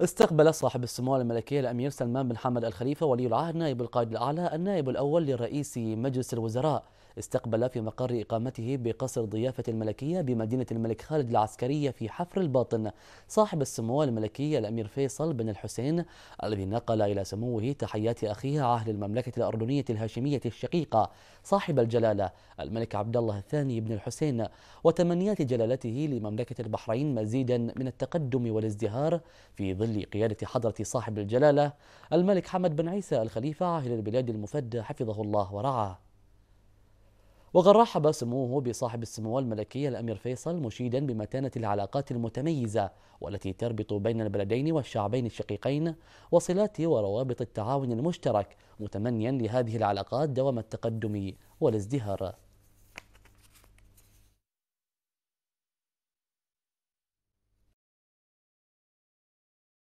استقبل صاحب السمو الملكي الأمير سلمان بن حمد الخليفة ولي العهد نائب القائد الأعلى النائب الأول لرئيس مجلس الوزراء استقبل في مقر إقامته بقصر ضيافة الملكية بمدينة الملك خالد العسكرية في حفر الباطن صاحب السمو الملكي الأمير فيصل بن الحسين الذي نقل إلى سموه تحيات أخيه عهد المملكة الأردنية الهاشمية الشقيقة صاحب الجلالة الملك عبد الله الثاني بن الحسين وتمنيات جلالته لمملكة البحرين مزيدا من التقدم والازدهار في ظل قيادة حضرة صاحب الجلالة الملك حمد بن عيسى الخليفة عاهل البلاد المفدى حفظه الله ورعاه وقد رحب سموه بصاحب السمو الملكي الأمير فيصل مشيدا بمتانة العلاقات المتميزة والتي تربط بين البلدين والشعبين الشقيقين وصلات وروابط التعاون المشترك متمنيا لهذه العلاقات دوام التقدم والازدهار